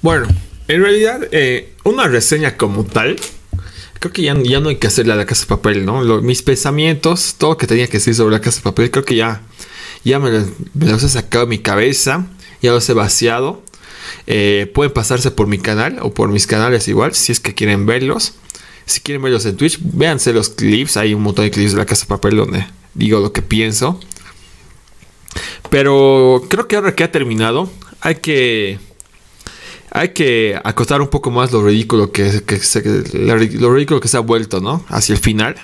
Bueno, en realidad, eh, una reseña como tal, creo que ya, ya no hay que hacerle de la casa de papel, ¿no? mis pensamientos, todo lo que tenía que decir sobre la casa de papel, creo que ya, ya me, los he sacado de mi cabeza, ya los he vaciado. Eh, pueden pasarse por mi canal o por mis canales igual, si es que quieren verlos. Si quieren verlos en Twitch, véanse los clips. Hay un montón de clips de la Casa de Papel donde digo lo que pienso. Pero creo que ahora que ha terminado, hay que hay que acotar un poco más lo ridículo que, se, lo ridículo que se ha vuelto, ¿no? Hacia el final.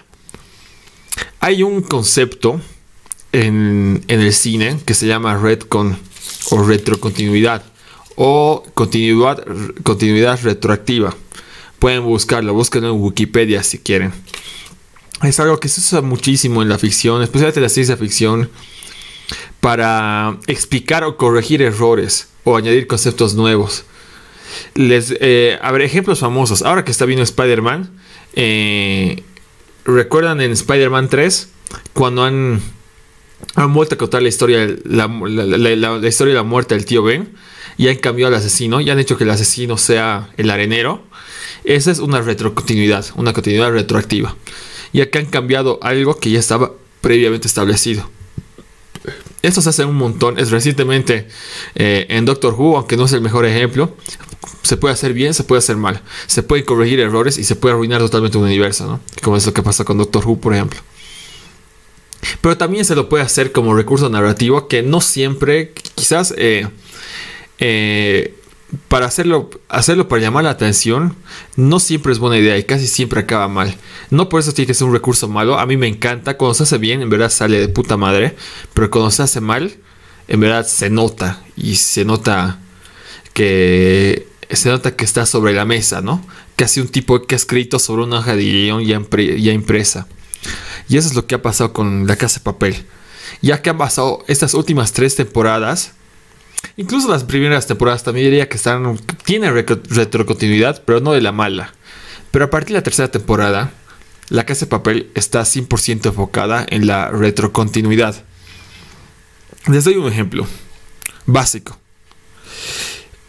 Hay un concepto en, el cine que se llama con o retrocontinuidad o continuidad, continuidad retroactiva. Pueden buscarlo, búsquenlo en Wikipedia si quieren. Es algo que se usa muchísimo en la ficción, especialmente en la ciencia ficción, para explicar o corregir errores o añadir conceptos nuevos. Les, eh, habrá ejemplos famosos. Ahora que está viendo Spider-Man, eh, ¿recuerdan en Spider-Man 3 cuando han, han vuelto a contar la historia, la, la historia de la muerte del tío Ben? Y han cambiado al asesino, y han hecho que el asesino sea el arenero. Esa es una retrocontinuidad, una continuidad retroactiva. Ya que han cambiado algo que ya estaba previamente establecido. Esto se hace un montón. Es recientemente eh, en Doctor Who, aunque no es el mejor ejemplo, se puede hacer bien, se puede hacer mal. Se puede corregir errores y se puede arruinar totalmente un universo, ¿no? Como es lo que pasa con Doctor Who, por ejemplo. Pero también se lo puede hacer como recurso narrativo que no siempre, quizás... Eh, eh, para hacerlo, hacerlo para llamar la atención no siempre es buena idea y casi siempre acaba mal. No por eso tiene que ser un recurso malo. A mí me encanta. Cuando se hace bien, en verdad sale de puta madre. Pero cuando se hace mal, en verdad se nota. Y se nota que se nota que está sobre la mesa, ¿no? Casi un tipo que ha escrito sobre una hoja de guión ya, ya impresa. Y eso es lo que ha pasado con La Casa de Papel. Ya que han pasado estas últimas tres temporadas Incluso las primeras temporadas también diría que están, tienen retrocontinuidad, pero no de la mala. Pero a partir de la tercera temporada, la casa de papel está 100% enfocada en la retrocontinuidad. Les doy un ejemplo básico.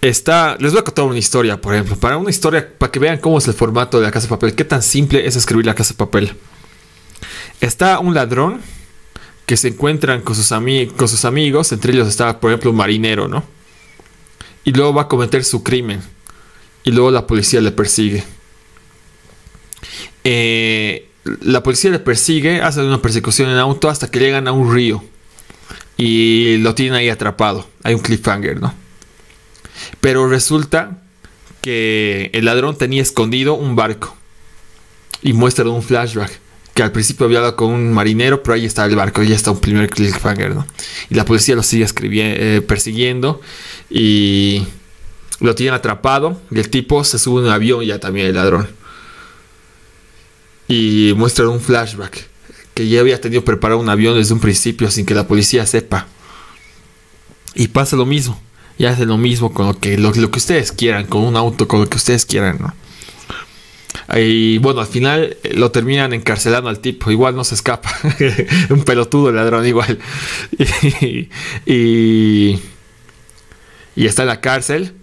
Está, les voy a contar una historia, por ejemplo, para una historia, para que vean cómo es el formato de la casa de papel, qué tan simple es escribir la casa de papel. Está un ladrón que se encuentran con sus, con sus amigos, entre ellos está, por ejemplo, un marinero, ¿no? Y luego va a cometer su crimen. Y luego la policía le persigue. Eh, la policía le persigue, hace una persecución en auto hasta que llegan a un río. Y lo tienen ahí atrapado. Hay un cliffhanger, ¿no? Pero resulta que el ladrón tenía escondido un barco. Y de un flashback que al principio había hablado con un marinero, pero ahí está el barco, ahí está un primer cliffhanger, ¿no? Y la policía lo sigue eh, persiguiendo y lo tienen atrapado y el tipo se sube a un avión ya también el ladrón. Y muestra un flashback que ya había tenido preparado un avión desde un principio sin que la policía sepa. Y pasa lo mismo. Y hace lo mismo con lo que, lo que ustedes quieran, con un auto, con lo que ustedes quieran, ¿no? Y bueno, al final eh, lo terminan encarcelando al tipo, igual no se escapa, un pelotudo ladrón igual. y, y, está en la cárcel.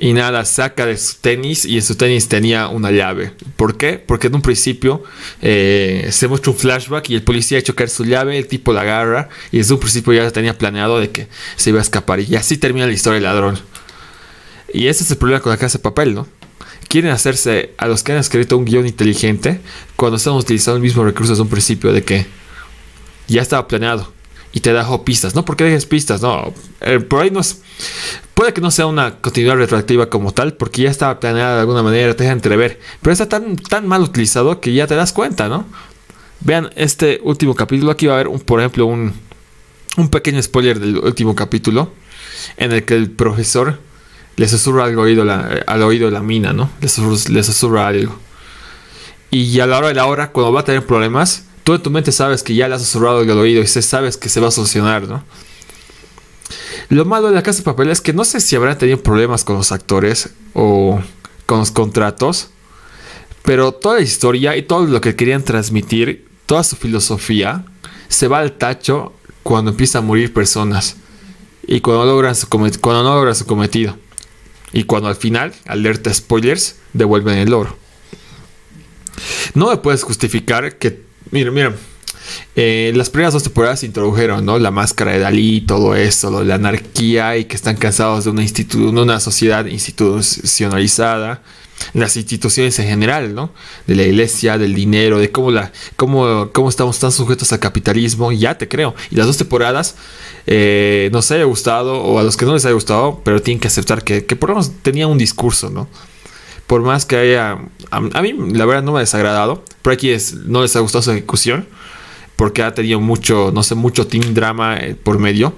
Y nada, saca de su tenis y en su tenis tenía una llave. ¿Por qué? Porque en un principio eh, se muestra un flashback y el policía ha hecho caer su llave, el tipo la agarra y desde un principio ya tenía planeado de que se iba a escapar. Y así termina la historia del ladrón. Y ese es el problema con la casa de papel, ¿no? quieren hacerse a los que han escrito un guión inteligente cuando están utilizando el mismo recurso desde un principio de que ya estaba planeado y te dejó pistas. No porque dejes pistas, no. Eh, por ahí no es. Puede que no sea una continuidad retroactiva como tal, porque ya estaba planeada de alguna manera, te deja entrever. Pero está tan, tan mal utilizado que ya te das cuenta, ¿no? Vean este último capítulo. Aquí va a haber, por ejemplo, un, un pequeño spoiler del último capítulo en el que el profesor le susurra al oído, al oído de la mina, ¿no? Les susurra, algo. Y a la hora de la hora, cuando va a tener problemas, tú en tu mente sabes que ya le has susurrado al oído y sabes que se va a solucionar, ¿no? Lo malo de la casa de papel es que no sé si habrán tenido problemas con los actores o con los contratos, pero toda la historia y todo lo que querían transmitir, toda su filosofía, se va al tacho cuando empiezan a morir personas y cuando, logran cuando no logran su cometido. Y cuando al final, alerta spoilers, devuelven el oro. No me puedes justificar que. Mira, mira. Eh, las primeras dos temporadas se introdujeron, ¿no? La máscara de Dalí, todo eso, de la anarquía y que están cansados de una, institu una sociedad institucionalizada las instituciones en general, ¿no? De la iglesia, del dinero, de cómo, la, cómo, estamos tan sujetos al capitalismo, ya te creo. Y las dos temporadas eh, nos haya gustado, o a los que no les haya gustado, pero tienen que aceptar que, por lo menos tenía un discurso, ¿no? Por más que haya... A, mí la verdad no me ha desagradado, por aquí es, no les ha gustado su ejecución, porque ha tenido mucho, no sé, mucho team drama eh, por medio,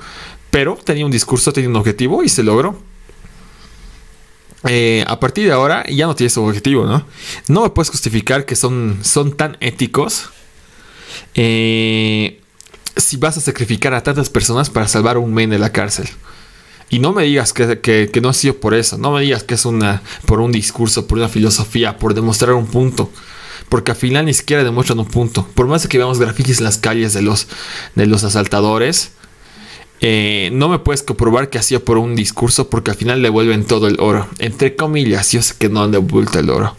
pero tenía un discurso, tenía un objetivo y se logró. Eh, a partir de ahora ya no tienes objetivo, ¿no? No me puedes justificar que son, son tan éticos. Eh, si vas a sacrificar a tantas personas para salvar a un men de la cárcel. Y no me digas que, no ha sido por eso. No me digas que es una, por un discurso, por una filosofía, por demostrar un punto. Porque al final ni siquiera demuestran un punto. Por más que veamos grafitis en las calles de los, de los asaltadores, eh, no me puedes comprobar que ha sido por un discurso porque al final le devuelven todo el oro. Entre comillas, yo sé que no han devuelto el oro.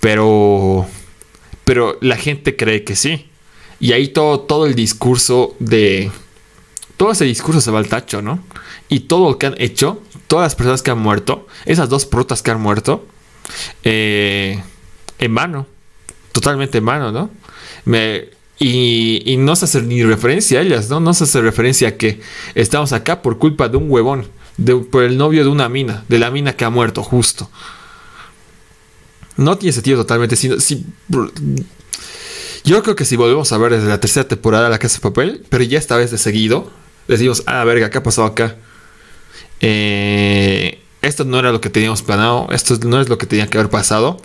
Pero, pero la gente cree que sí. Y ahí todo, todo el discurso de... Todo ese discurso se va al tacho, ¿no? Y todo lo que han hecho, todas las personas que han muerto, esas dos protas que han muerto, eh, en vano. Totalmente en vano, ¿no? Me, y, no se hace ni referencia a ellas, ¿no? No se hace referencia a que estamos acá por culpa de un huevón, de, por el novio de una mina, de la mina que ha muerto, justo. No tiene sentido totalmente. sino yo creo que si volvemos a ver desde la tercera temporada La Casa de Papel, pero ya esta vez de seguido, decimos, ah, verga, ¿qué ha pasado acá? Eh, esto no era lo que teníamos planeado, esto no es lo que tenía que haber pasado.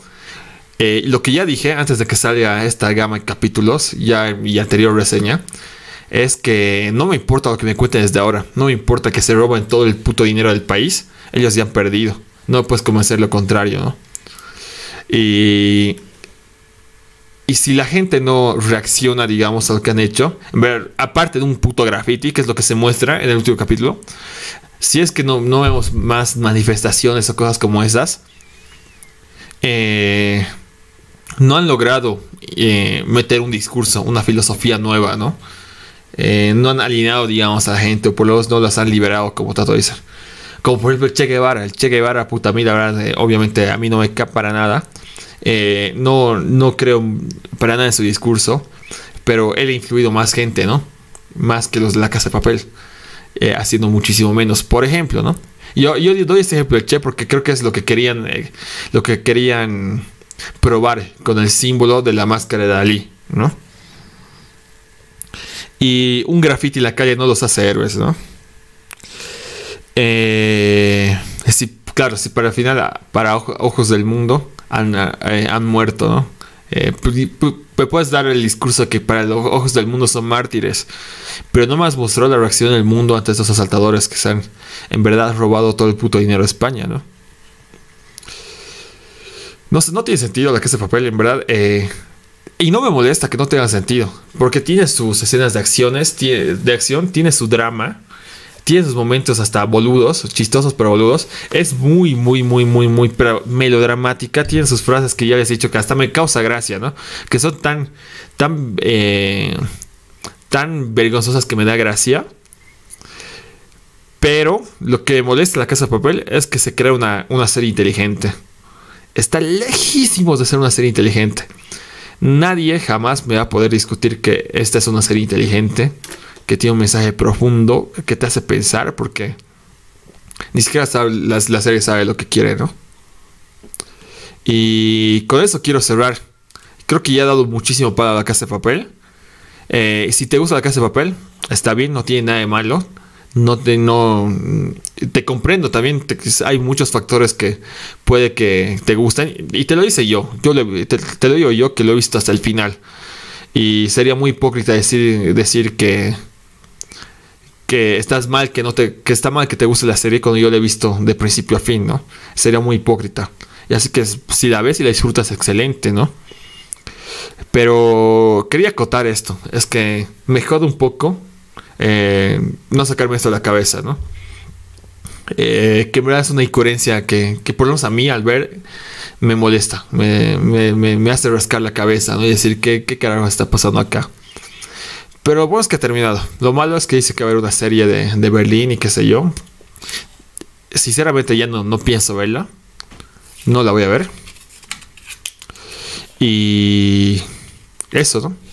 Eh, lo que ya dije antes de que salga esta gama de capítulos, ya en mi anterior reseña, es que no me importa lo que me cuenten desde ahora. No me importa que se roben todo el puto dinero del país. Ellos ya han perdido. No puedes convencer lo contrario, ¿no? Y. Y si la gente no reacciona, digamos, a lo que han hecho, ver, aparte de un puto graffiti, que es lo que se muestra en el último capítulo, si es que no, no vemos más manifestaciones o cosas como esas, eh, no han logrado eh, meter un discurso, una filosofía nueva, ¿no? Eh, no han alineado, digamos, a la gente, o por lo menos no las han liberado, como trato de Como por ejemplo el Che Guevara, el Che Guevara, puta, a mí la verdad, eh, obviamente a mí no me cae para nada. no, no creo para nada en su discurso, pero él ha influido más gente, ¿no? Más que los de la casa de papel, haciendo muchísimo menos, por ejemplo, ¿no? Yo, yo doy este ejemplo del Che porque creo que es lo que querían, lo que querían probar con el símbolo de la máscara de Dalí, ¿no? Y un graffiti en la calle no los hace héroes, ¿no? Eh, claro, si para el final, para ojos del mundo, han, eh, muerto, ¿no? Eh, pues, pues, puedes dar el discurso que para los ojos del mundo son mártires, pero no más mostró la reacción del mundo ante estos asaltadores que se han en verdad robado todo el puto dinero de España, ¿no? No, tiene sentido la casa de papel, en verdad. Eh, y no me molesta que no tenga sentido, porque tiene sus escenas de acciones, de acción, tiene su drama, tiene sus momentos hasta boludos, chistosos pero boludos. Es muy, muy, muy, muy, muy melodramática. Tiene sus frases que ya les he dicho que hasta me causa gracia, ¿no? Que son tan, tan, eh, tan vergonzosas que me da gracia. Pero lo que molesta la casa de papel es que se crea una, una serie inteligente está lejísimos de ser una serie inteligente. Nadie jamás me va a poder discutir que esta es una serie inteligente, que tiene un mensaje profundo, que te hace pensar, porque ni siquiera la, serie sabe lo que quiere, ¿no? Y con eso quiero cerrar. Creo que ya ha dado muchísimo para la casa de papel. Eh, si te gusta la casa de papel, está bien, no tiene nada de malo no te, no, te comprendo también, hay muchos factores que puede que te gusten y te lo dice yo, yo te, lo digo yo que lo he visto hasta el final y sería muy hipócrita decir, decir que que estás mal, que no te, que está mal que te guste la serie cuando yo la he visto de principio a fin, ¿no? Sería muy hipócrita. Y así que si la ves y la disfrutas, excelente, ¿no? Pero quería acotar esto, es que me jode un poco eh, no sacarme esto de la cabeza, ¿no? Eh, que me verdad es una incoherencia que, que, por lo menos a mí al ver me molesta, me, hace rascar la cabeza ¿no? y decir ¿qué, qué carajo está pasando acá. Pero bueno es que ha terminado. Lo malo es que dice que va a haber una serie de, de Berlín y qué sé yo. Sinceramente ya no, no pienso verla. No la voy a ver. Y eso, ¿no?